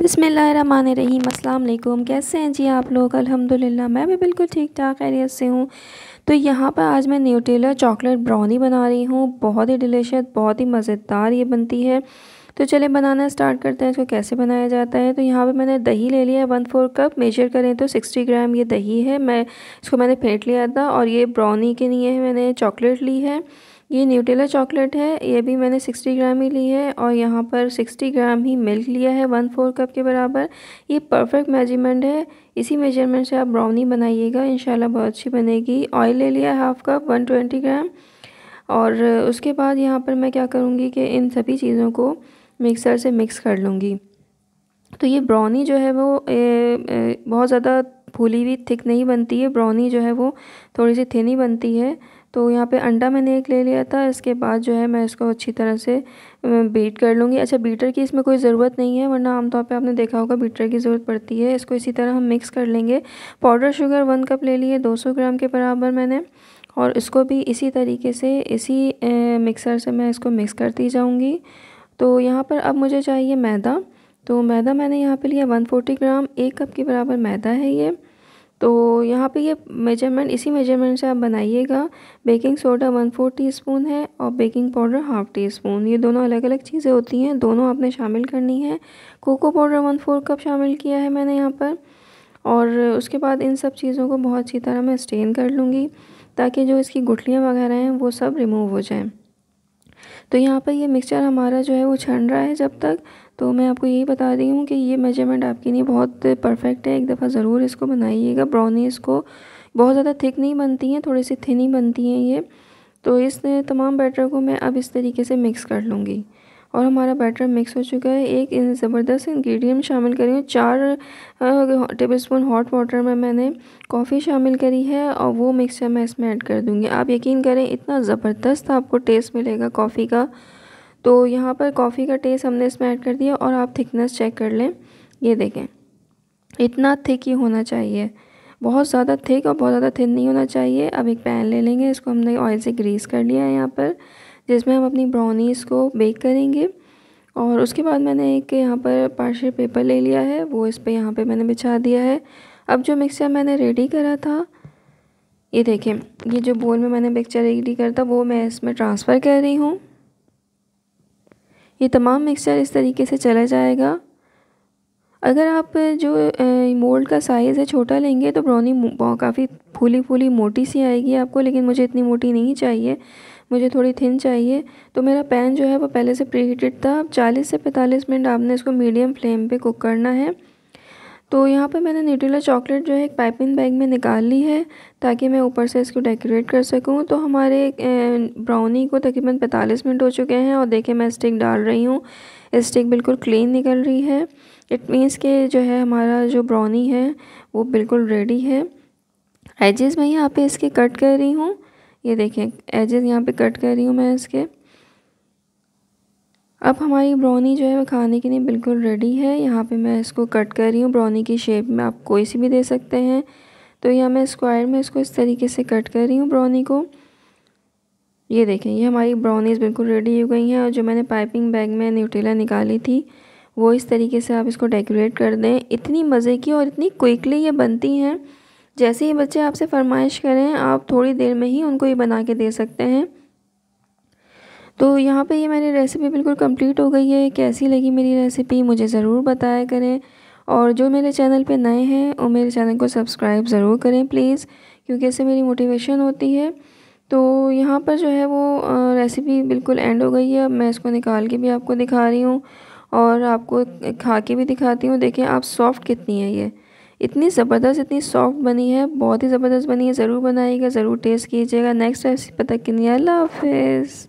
बिसमीम अल्लाम कैसे हैं जी आप लोग अल्हम्दुलिल्लाह मैं भी बिल्कुल ठीक ठाक खैरियत से हूँ तो यहाँ पर आज मैं न्यूटेलर चॉकलेट ब्राउनी बना रही हूँ बहुत ही डिलीशियस बहुत ही मज़ेदार ये बनती है तो चले बनाना स्टार्ट करते हैं इसको कैसे बनाया जाता है तो यहाँ पे मैंने दही ले लिया है वन फोर कप मेजर करें तो सिक्सटी ग्राम ये दही है मैं इसको मैंने फेंट लिया था और ये ब्राउनी के लिए मैंने चॉकलेट ली है ये न्यूटेला चॉकलेट है ये भी मैंने 60 ग्राम ही ली है और यहाँ पर 60 ग्राम ही मिल्क लिया है वन फोर कप के बराबर ये परफेक्ट मेजरमेंट है इसी मेजरमेंट से आप ब्राउनी बनाइएगा शाला बहुत अच्छी बनेगी ऑयल ले लिया हाफ़ कप ट्वेंटी ग्राम और उसके बाद यहाँ पर मैं क्या करूँगी कि इन सभी चीज़ों को मिक्सर से मिक्स कर लूँगी तो ये ब्राउनी जो है वो ए, ए, बहुत ज़्यादा फूली हुई थिक नहीं बनती है ब्राउनी जो है वो थोड़ी सी थिन ही बनती है तो यहाँ पे अंडा मैंने एक ले लिया था इसके बाद जो है मैं इसको अच्छी तरह से बीट कर लूँगी अच्छा बीटर की इसमें कोई ज़रूरत नहीं है वरना आमतौर पे आपने देखा होगा बीटर की ज़रूरत पड़ती है इसको इसी तरह हम मिक्स कर लेंगे पाउडर शुगर वन कप ले लिए सौ ग्राम के बराबर मैंने और इसको भी इसी तरीके से इसी मिक्सर से मैं इसको मिक्स करती जाऊँगी तो यहाँ पर अब मुझे चाहिए मैदा तो मैदा मैंने यहाँ पे लिया 140 ग्राम एक कप के बराबर मैदा है ये तो यहाँ पे ये मेजरमेंट इसी मेजरमेंट से आप बनाइएगा baking soda one four teaspoon है और baking powder half teaspoon ये दोनों अलग अलग चीज़ें होती हैं दोनों आपने शामिल करनी है cocoa powder one four cup शामिल किया है मैंने यहाँ पर और उसके बाद इन सब चीज़ों को बहुत अच्छी तरह मैं स्टेन कर लूँगी ताकि जो इसकी गुठलियाँ वगैरह हैं वो सब रिमूव हो जाएँ तो यहाँ पर ये मिक्सचर हमारा जो है वो छन रहा है जब तक तो मैं आपको यही बता रही हूँ कि ये मेजरमेंट आपके लिए बहुत परफेक्ट है एक दफ़ा ज़रूर इसको बनाइएगा ब्राउनी इसको बहुत ज़्यादा थिक नहीं बनती हैं थोड़ी सी थिन ही बनती हैं ये तो इस तमाम बैटर को मैं अब इस तरीके से मिक्स कर लूँगी और हमारा बैटर मिक्स हो चुका है एक इन ज़बरदस्त इंग्रेडिएंट शामिल करी हूँ चार टेबल स्पून हॉट वाटर में मैंने कॉफ़ी शामिल करी है और वो मिक्सचर मैं इसमें ऐड कर दूँगी आप यकीन करें इतना ज़बरदस्त आपको टेस्ट मिलेगा कॉफ़ी का तो यहाँ पर कॉफ़ी का टेस्ट हमने इसमें ऐड कर दिया और आप थिकनेस चेक कर लें ये देखें इतना थिक ही होना चाहिए बहुत ज़्यादा थिक और बहुत ज़्यादा थिन नहीं होना चाहिए अब एक पैन ले लेंगे इसको हमने ऑयल से ग्रीस कर लिया है यहाँ पर जिसमें हम अपनी ब्राउनीज़ को बेक करेंगे और उसके बाद मैंने एक यहाँ पर पार्शल पेपर ले लिया है वो इस पर यहाँ पे मैंने बिछा दिया है अब जो मिक्सचर मैंने रेडी करा था ये देखें ये जो बोल में मैंने मिक्सचर रेडी करा था वो मैं इसमें ट्रांसफ़र कर रही हूँ ये तमाम मिक्सचर इस तरीके से चला जाएगा अगर आप जो मोल्ड का साइज़ है छोटा लेंगे तो ब्राउनी काफ़ी फूली फूली मोटी सी आएगी आपको लेकिन मुझे इतनी मोटी नहीं चाहिए मुझे थोड़ी थिन चाहिए तो मेरा पैन जो है वो पहले से प्री हीटेड था अब चालीस से पैंतालीस मिनट आपने इसको मीडियम फ्लेम पे कुक करना है तो यहाँ पे मैंने न्यूट्रेला चॉकलेट जो है एक पाइपिंग बैग में निकाल ली है ताकि मैं ऊपर से इसको डेकोरेट कर सकूँ तो हमारे ब्राउनी को तकरीबन पैंतालीस मिनट हो चुके हैं और देखें मैं स्टिक डाल रही हूँ स्टिक बिल्कुल क्लीन निकल रही है इट मीन्स के जो है हमारा जो ब्राउनी है वो बिल्कुल रेडी है एजेस मैं यहाँ पे इसके कट कर रही हूँ ये देखें एजेस यहाँ पे कट कर रही हूँ मैं इसके अब हमारी ब्राउनी जो है वो खाने के लिए बिल्कुल रेडी है यहाँ पे मैं इसको कट कर रही हूँ ब्राउनी की शेप में आप कोई सी भी दे सकते हैं तो यहाँ मैं स्क्वायर में इसको इस तरीके से कट कर रही हूँ ब्राउनी को ये देखें ये हमारी ब्राउनीज़ बिल्कुल रेडी हो गई हैं और जो मैंने पाइपिंग बैग में न्यूटेला निकाली थी वो इस तरीके से आप इसको डेकोरेट कर दें इतनी मज़े की और इतनी क्विकली ये बनती हैं जैसे ही बच्चे आपसे फरमाइश करें आप थोड़ी देर में ही उनको ये बना के दे सकते हैं तो यहाँ पे ये मेरी रेसिपी बिल्कुल कंप्लीट हो गई है कैसी लगी मेरी रेसिपी मुझे ज़रूर बताया करें और जो मेरे चैनल पे नए हैं वो मेरे चैनल को सब्सक्राइब ज़रूर करें प्लीज़ क्योंकि इससे मेरी मोटिवेशन होती है तो यहाँ पर जो है वो रेसिपी बिल्कुल एंड हो गई है अब मैं इसको निकाल के भी आपको दिखा रही हूँ और आपको खा के भी दिखाती हूँ देखें आप सॉफ़्ट कितनी है ये इतनी ज़बरदस्त इतनी सॉफ्ट बनी है बहुत ही ज़बरदस्त बनी है ज़रूर बनाइएगा ज़रूर टेस्ट कीजिएगा नेक्स्ट रेसिपी पता कि नहीं अल्लाह हाफिज़